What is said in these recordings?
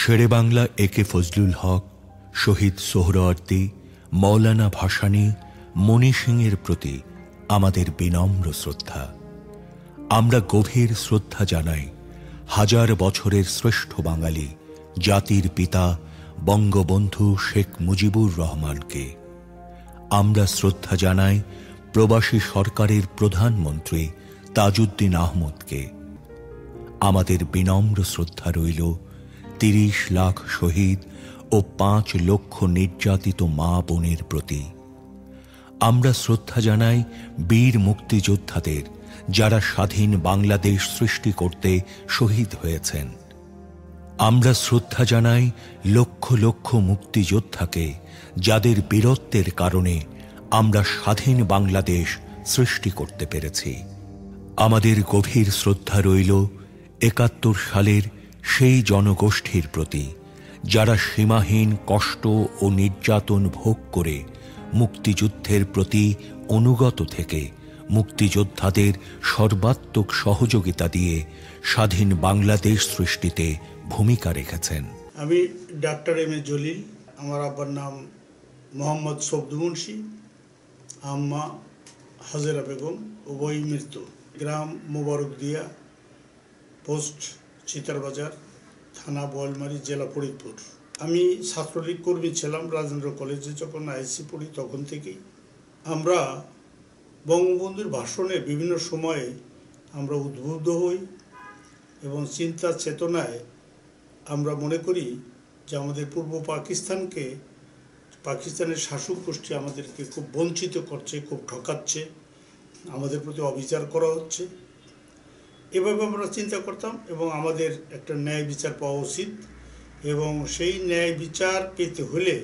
শেরে বাংলা এ কে ফজলুল হক শহীদ সোহরওয়ার্দী মৌলানা ভাসানী মণি সিংয়ের প্রতি আমাদের বিনম্র শ্রদ্ধা আমরা গভীর শ্রদ্ধা জানাই হাজার বছরের শ্রেষ্ঠ বাঙালি জাতির পিতা বঙ্গবন্ধু শেখ মুজিবুর রহমানকে আমরা শ্রদ্ধা জানাই প্রবাসী সরকারের প্রধানমন্ত্রী তাজউদ্দিন আহমদকে আমাদের বিনম্র শ্রদ্ধা রইল তিরিশ লাখ শহীদ ও পাঁচ লক্ষ নির্যাতিত মা বোনের প্রতি আমরা শ্রদ্ধা জানাই বীর মুক্তিযোদ্ধাদের যারা স্বাধীন বাংলাদেশ সৃষ্টি করতে শহীদ হয়েছেন আমরা শ্রদ্ধা জানাই লক্ষ লক্ষ মুক্তিযোদ্ধাকে যাদের বীরত্বের কারণে আমরা স্বাধীন বাংলাদেশ সৃষ্টি করতে পেরেছি আমাদের গভীর শ্রদ্ধা রইল একাত্তর সালের সেই জনগোষ্ঠীর প্রতি যারা সীমাহীন কষ্ট ও নির্যাতন ভোগ করে মুক্তিযুদ্ধের প্রতি অনুগত থেকে মুক্তিযোদ্ধাদের সর্বাত্মক সহযোগিতা দিয়ে স্বাধীন বাংলাদেশ সৃষ্টিতে ভূমিকা রেখেছেন আমি ডাক্তার এম এ জলিল আমার আব্বার নাম মোহাম্মদ সবদুমুন্সি আম্মা হাজেরা বেগম উভয় মৃত্যু গ্রাম মোবারক দিয়া পোস্ট চিতারবাজার থানা বয়লমারি জেলা ফরিদপুর আমি ছাত্রলীগ কর্মী ছিলাম রাজেন্দ্র কলেজে যখন আইসি পড়ি তখন থেকেই আমরা বঙ্গবন্ধুর ভাষণে বিভিন্ন সময়ে আমরা উদ্বুদ্ধ হই এবং চিন্তা চেতনায় আমরা মনে করি যে আমাদের পূর্ব পাকিস্তানকে পাকিস্তানের শাসক গোষ্ঠী আমাদেরকে খুব বঞ্চিত করছে খুব ঠকাচ্ছে আমাদের প্রতি অবিচার করা হচ্ছে এভাবে আমরা চিন্তা করতাম এবং আমাদের একটা ন্যায় বিচার পাওয়া উচিত এবং সেই ন্যায় বিচার পেতে হলে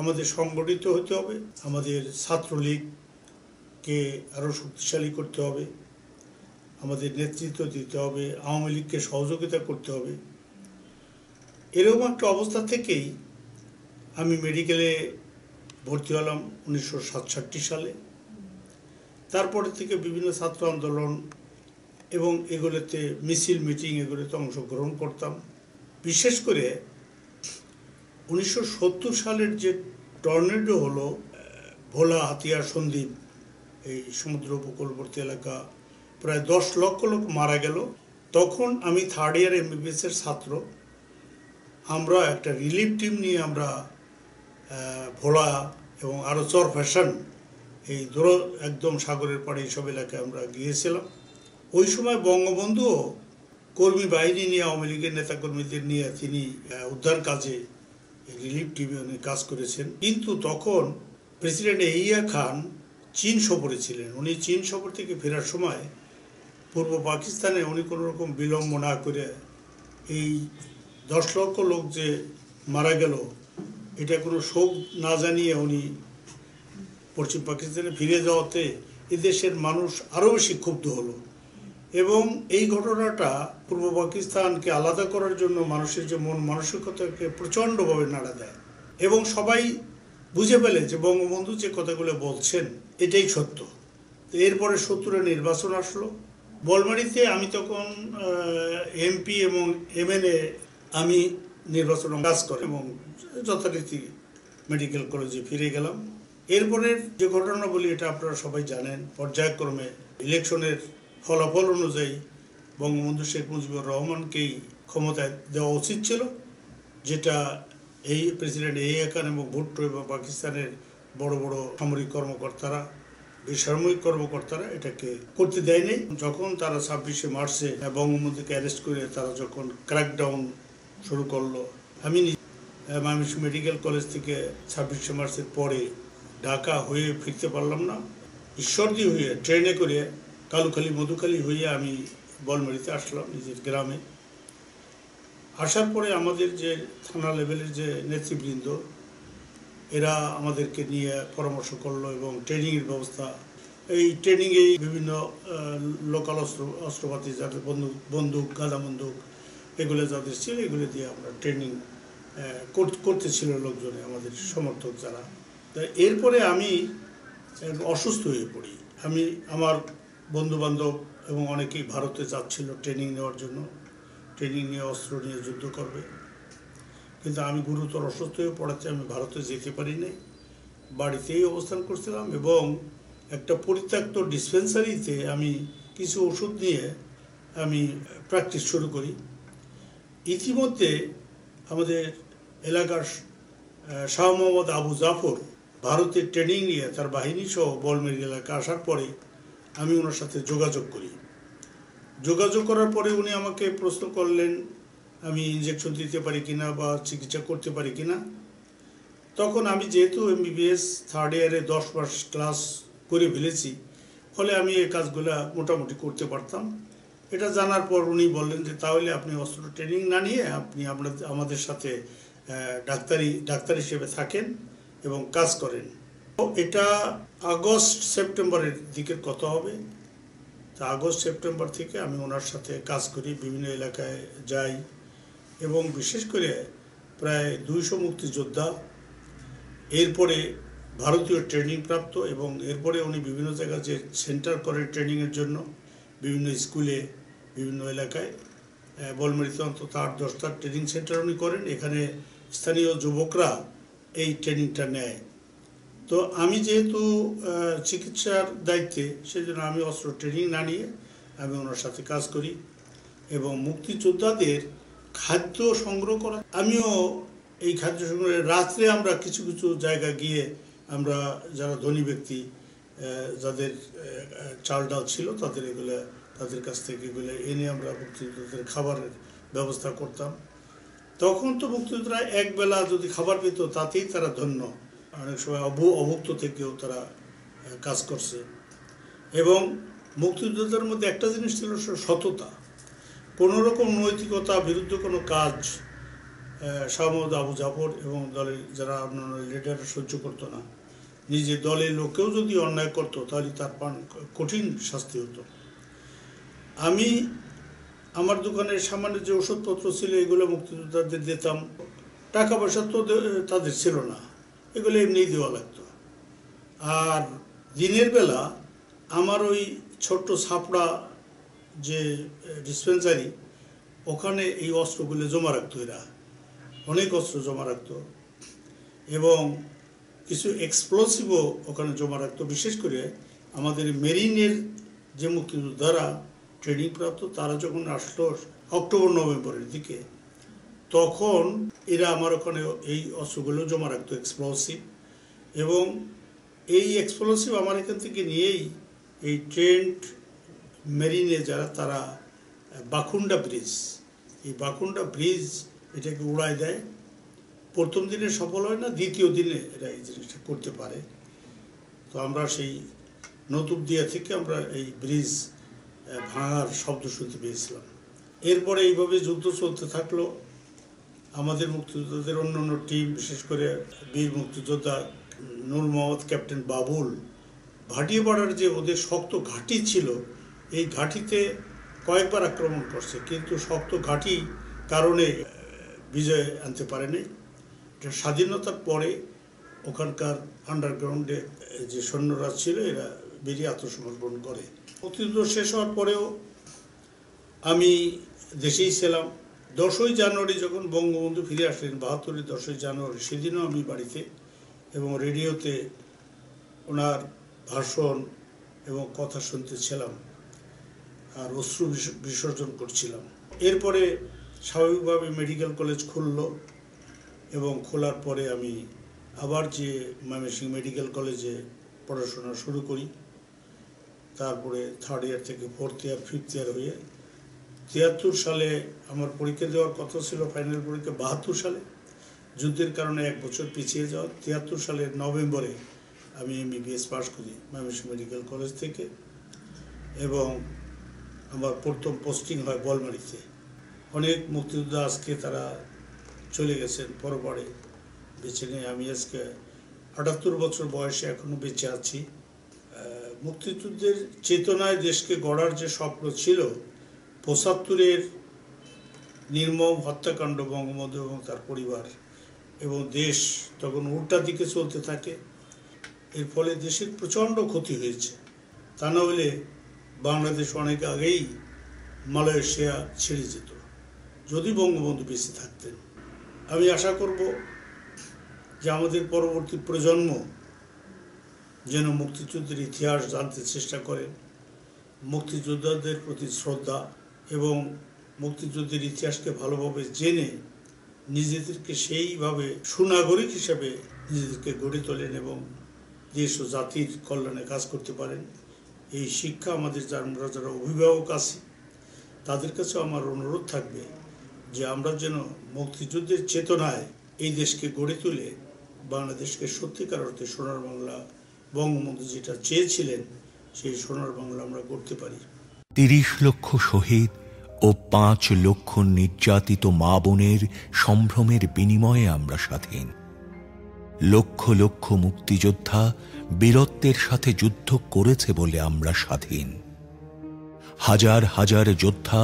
আমাদের সংগঠিত হতে হবে আমাদের ছাত্রলীগকে আরও শক্তিশালী করতে হবে আমাদের নেতৃত্ব দিতে হবে আওয়ামী লীগকে সহযোগিতা করতে হবে এরকম একটা অবস্থা থেকেই আমি মেডিকেলে ভর্তি হলাম উনিশশো সালে তারপরে থেকে বিভিন্ন ছাত্র আন্দোলন এবং এগুলোতে মিছিল মিটিং এগুলোতে অংশগ্রহণ করতাম বিশেষ করে উনিশশো সালের যে টর্নেডো হলো ভোলা হাতিয়া সন্দ্বীপ এই সমুদ্র উপকূলবর্তী এলাকা প্রায় দশ লক্ষ লোক মারা গেল তখন আমি থার্ড ইয়ার এমবিবিএসের ছাত্র আমরা একটা রিলিফ টিম নিয়ে আমরা ভোলা এবং আরো চর ফ্যাশন এই দূর একদম সাগরের পাড়ে এইসব এলাকায় আমরা গিয়েছিলাম ওই সময় বঙ্গবন্ধু কর্মী বাহিনী নিয়ে আওয়ামী লীগের নেতাকর্মীদের নিয়ে তিনি উদ্ধার কাজে রিলিফ টিমে উনি কাজ করেছেন কিন্তু তখন প্রেসিডেন্ট এইয়া খান চীন সফরে ছিলেন উনি চীন সফর থেকে ফেরার সময় পূর্ব পাকিস্তানে উনি কোনো রকম বিলম্ব না করে এই দশ লক্ষ লোক যে মারা গেল এটা কোনো শোক না জানিয়ে উনি পশ্চিম পাকিস্তানে ফিরে যাওয়াতে এদেশের মানুষ আরও বেশি ক্ষুব্ধ হলো এবং এই ঘটনাটা পূর্ব পাকিস্তানকে আলাদা করার জন্য মানুষের যে মন মানসিকতাকে প্রচণ্ডভাবে নাড়া দেয় এবং সবাই বুঝে পেলে যে বঙ্গবন্ধু যে কথাগুলো বলছেন এটাই সত্য এরপরে শত্রুরে নির্বাচন আসলো বলমারিতে আমি তখন এমপি এবং এমএলএ আমি নির্বাচন কাজ করে এবং যথারীতি মেডিকেল কলেজে ফিরে গেলাম এরপরের যে ঘটনা বলি এটা আপনারা সবাই জানেন পর্যায়ক্রমে ইলেকশনের ফলাফল অনুযায়ী বঙ্গবন্ধু শেখ মুজিবুর রহমানকেই ক্ষমতায় দেওয়া উচিত ছিল যেটা এই প্রেসিডেন্ট এই একান এবং ভুট্টো এবং পাকিস্তানের বড় বড় সামরিক কর্মকর্তারা বেসামরিক কর্মকর্তারা এটাকে করতে দেয়নি যখন তারা ছাব্বিশে মার্চে বঙ্গবন্ধুকে অ্যারেস্ট করে তারা যখন ক্র্যাকডাউন শুরু করলো আমি মামিস মেডিকেল কলেজ থেকে ছাব্বিশে মার্চের পরে ঢাকা হয়ে ফিরতে পারলাম না দিয়ে হয়ে ট্রেনে করে কালুখালি মধুখালি হয়ে আমি বলমারিতে আসলাম নিজের গ্রামে আসার পরে আমাদের যে থানা লেভেলের যে নেতৃবৃন্দ এরা আমাদেরকে নিয়ে পরামর্শ করলো এবং ট্রেনিংয়ের ব্যবস্থা এই ট্রেনিংয়েই বিভিন্ন লোকাল অস্ত্র অস্ত্রপাতি যাদের বন্দুক বন্দুক গাঁদা বন্দুক এগুলো যাদের ছিল এগুলো দিয়ে আমরা ট্রেনিং করতেছিল লোকজনে আমাদের সমর্থক যারা তা এরপরে আমি অসুস্থ হয়ে পড়ি আমি আমার বন্ধুবান্ধব এবং অনেকেই ভারতে যাচ্ছিল ট্রেনিং নেওয়ার জন্য ট্রেনিং নিয়ে অস্ত্র নিয়ে যুদ্ধ করবে কিন্তু আমি গুরুতর অসুস্থ হয়ে পড়াতে আমি ভারতে যেতে পারি বাড়িতেই অবস্থান করছিলাম এবং একটা পরিত্যক্ত ডিসপেন্সারিতে আমি কিছু ওষুধ নিয়ে আমি প্র্যাকটিস শুরু করি ইতিমধ্যে আমাদের এলাকার শাহ মোহাম্মদ আবু জাফর ভারতের ট্রেনিং নিয়ে তার বাহিনী সহ বলমের এলাকা আসার পরে আমি ওনার সাথে যোগাযোগ করি যোগাযোগ করার পরে উনি আমাকে প্রশ্ন করলেন আমি ইঞ্জেকশন দিতে পারি কিনা বা চিকিৎসা করতে পারি কিনা তখন আমি যেহেতু এম বিবিএস থার্ড ইয়ারে দশ মাস ক্লাস করে ফেলেছি ফলে আমি এই কাজগুলা মোটামুটি করতে পারতাম এটা জানার পর উনি বললেন যে তাহলে আপনি অস্ত্র ট্রেনিং না নিয়ে আপনি আমরা আমাদের সাথে ডাক্তারি ডাক্তার হিসেবে থাকেন এবং কাজ করেন এটা আগস্ট সেপ্টেম্বরের দিকের কথা হবে তা আগস্ট সেপ্টেম্বর থেকে আমি ওনার সাথে কাজ করি বিভিন্ন এলাকায় যাই এবং বিশেষ করে প্রায় দুইশো মুক্তিযোদ্ধা এরপরে ভারতীয় ট্রেনিং প্রাপ্ত এবং এরপরে উনি বিভিন্ন জায়গায় যে সেন্টার করে ট্রেনিংয়ের জন্য বিভিন্ন স্কুলে বিভিন্ন এলাকায় বলমৃত অন্তত আট দশটা ট্রেনিং সেন্টার উনি করেন এখানে স্থানীয় যুবকরা এই ট্রেনিংটা নেয় তো আমি যেহেতু চিকিৎসার দায়িত্বে সেই জন্য আমি অস্ত্র ট্রেনিং না নিয়ে আমি ওনার সাথে কাজ করি এবং মুক্তিযোদ্ধাদের খাদ্য সংগ্রহ করা আমিও এই খাদ্য সংগ্রহে রাত্রে আমরা কিছু কিছু জায়গা গিয়ে আমরা যারা ধনী ব্যক্তি যাদের চাল ডাল ছিল তাদের এগুলো তাদের কাছ থেকে এগুলো এনে আমরা মুক্তিযোদ্ধাদের খাবারের ব্যবস্থা করতাম তখন তো মুক্তিযোদ্ধারা একবেলা যদি খাবার পেত তাতেই তারা ধন্য অনেক সময় অভুক্ত থেকেও তারা কাজ করছে এবং মুক্তিযোদ্ধার মধ্যে একটা জিনিস ছিল সততা কোনো রকম নৈতিকতা বিরুদ্ধে কোনো কাজ শাহমদ আবু জাফর এবং দলের যারা অন্যান্য লিডার সহ্য করতো না নিজের দলের লোকেও যদি অন্যায় করতো তাহলে তার পান কঠিন শাস্তি হতো আমি আমার দোকানের সামান্য যে ওষুধপত্র ছিল এগুলো মুক্তিযোদ্ধাদের দিতাম টাকা পয়সা তো তাদের ছিল না এগুলো এমনিই দেওয়া লাগতো আর দিনের বেলা আমার ওই ছোট্ট ছাপড়া যে ডিসপেন্সারি ওখানে এই অস্ত্রগুলো জমা রাখতো এরা অনেক অস্ত্র জমা রাখত এবং কিছু এক্সপ্লোসিভও ওখানে জমা রাখত বিশেষ করে আমাদের মেরিনের যে দ্বারা ট্রেনিং প্রাপ্ত তারা যখন আসলো অক্টোবর নভেম্বরের দিকে তখন এরা আমার ওখানে এই অস্ত্রগুলো জমা রাখত এক্সপ্লোসিভ এবং এই এক্সপ্লোসিভ আমার এখান থেকে নিয়েই এই ট্রেন্ট মেরিনে যারা তারা বাখুন্ডা ব্রিজ এই বাখুন্ডা ব্রিজ এটাকে উড়ায় দেয় প্রথম দিনে সফল হয় না দ্বিতীয় দিনে এরা এই জিনিসটা করতে পারে তো আমরা সেই নতুব দিয়া থেকে আমরা এই ব্রিজ ভাঙার শব্দ শুনতে পেয়েছিলাম এরপরে এইভাবে যুদ্ধ চলতে থাকলো আমাদের মুক্তিযোদ্ধাদের অন্য অন্য টিম বিশেষ করে বীর মুক্তিযোদ্ধা নূর মোহাম্মদ ক্যাপ্টেন বাবুল ভাটিয়াপাড়ার যে ওদের শক্ত ঘাঁটি ছিল এই ঘাঁটিতে কয়েকবার আক্রমণ করছে কিন্তু শক্ত ঘাঁটি কারণে বিজয় আনতে পারেনি স্বাধীনতার পরে ওখানকার আন্ডারগ্রাউন্ডে যে সৈন্যরা ছিল এরা বেরিয়ে আত্মসমর্পণ করে মুক্তিযুদ্ধ শেষ হওয়ার পরেও আমি দেশেই ছিলাম দশই জানুয়ারি যখন বঙ্গবন্ধু ফিরে আসলেন বাহাত্তরের দশই জানুয়ারি সেদিনও আমি বাড়িতে এবং রেডিওতে ওনার ভাষণ এবং কথা শুনতেছিলাম আর অশ্রু বিসর্জন করছিলাম এরপরে স্বাভাবিকভাবে মেডিকেল কলেজ খুলল এবং খোলার পরে আমি আবার যে ময়মনসিংহ মেডিকেল কলেজে পড়াশোনা শুরু করি তারপরে থার্ড ইয়ার থেকে ফোর্থ ইয়ার ফিফথ ইয়ার হয়ে তিয়াত্তর সালে আমার পরীক্ষা দেওয়ার কথা ছিল ফাইনাল পরীক্ষা বাহাত্তর সালে যুদ্ধের কারণে এক বছর পিছিয়ে যাওয়া তিয়াত্তর সালের নভেম্বরে আমি এম বিবিএস পাশ করি ময়মনসিংহ মেডিকেল কলেজ থেকে এবং আমার প্রথম পোস্টিং হয় বলমারিতে অনেক মুক্তিযোদ্ধা আজকে তারা চলে গেছেন পরপরে বেছে নিয়ে আমি আজকে আটাত্তর বছর বয়সে এখনও বেঁচে আছি মুক্তিযুদ্ধের চেতনায় দেশকে গড়ার যে স্বপ্ন ছিল পঁচাত্তরের নির্মম হত্যাকাণ্ড বঙ্গবন্ধু এবং তার পরিবার এবং দেশ তখন উল্টা দিকে চলতে থাকে এর ফলে দেশের প্রচণ্ড ক্ষতি হয়েছে তা না হলে বাংলাদেশ অনেক আগেই মালয়েশিয়া ছেড়ে যেত যদি বঙ্গবন্ধু বেঁচে থাকতেন আমি আশা করব যে আমাদের পরবর্তী প্রজন্ম যেন মুক্তিযুদ্ধের ইতিহাস জানতে চেষ্টা করেন মুক্তিযোদ্ধাদের প্রতি শ্রদ্ধা এবং মুক্তিযুদ্ধের ইতিহাসকে ভালোভাবে জেনে নিজেদেরকে সেইভাবে সুনাগরিক হিসেবে নিজেদেরকে গড়ে তোলেন এবং দেশ ও জাতির কল্যাণে কাজ করতে পারেন এই শিক্ষা আমাদের যারা যারা অভিভাবক আছে তাদের কাছেও আমার অনুরোধ থাকবে যে আমরা যেন মুক্তিযুদ্ধের চেতনায় এই দেশকে গড়ে তুলে বাংলাদেশকে সত্যিকার অর্থে সোনার বাংলা বঙ্গবন্ধু যেটা চেয়েছিলেন সেই সোনার বাংলা আমরা করতে পারি তিরিশ লক্ষ শহীদ ও পাঁচ লক্ষ নির্যাতিত মা বোনের সম্ভ্রমের বিনিময়ে আমরা স্বাধীন লক্ষ লক্ষ মুক্তিযোদ্ধা বীরত্বের সাথে যুদ্ধ করেছে বলে আমরা স্বাধীন হাজার হাজার যোদ্ধা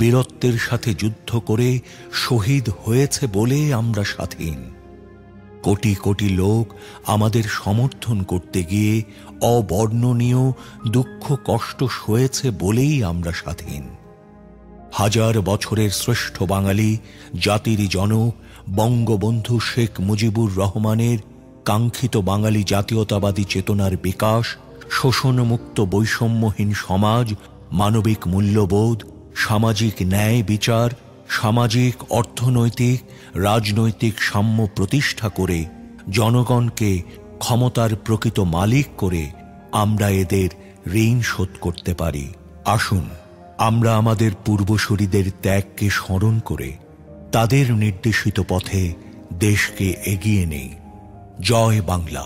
বীরত্বের সাথে যুদ্ধ করে শহীদ হয়েছে বলে আমরা স্বাধীন কোটি কোটি লোক আমাদের সমর্থন করতে গিয়ে অবর্ণনীয় দুঃখ কষ্ট সয়েছে বলেই আমরা স্বাধীন হাজার বছরের শ্রেষ্ঠ বাঙালি জাতির জন বঙ্গবন্ধু শেখ মুজিবুর রহমানের কাঙ্ক্ষিত বাঙালি জাতীয়তাবাদী চেতনার বিকাশ শোষণমুক্ত বৈষম্যহীন সমাজ মানবিক মূল্যবোধ সামাজিক ন্যায় বিচার সামাজিক অর্থনৈতিক রাজনৈতিক সাম্য প্রতিষ্ঠা করে জনগণকে ক্ষমতার প্রকৃত মালিক করে আমরা এদের ঋণ শোধ করতে পারি আসুন আমরা আমাদের পূর্বসূরিদের ত্যাগকে স্মরণ করে তাদের নির্দেশিত পথে দেশকে এগিয়ে নেই জয় বাংলা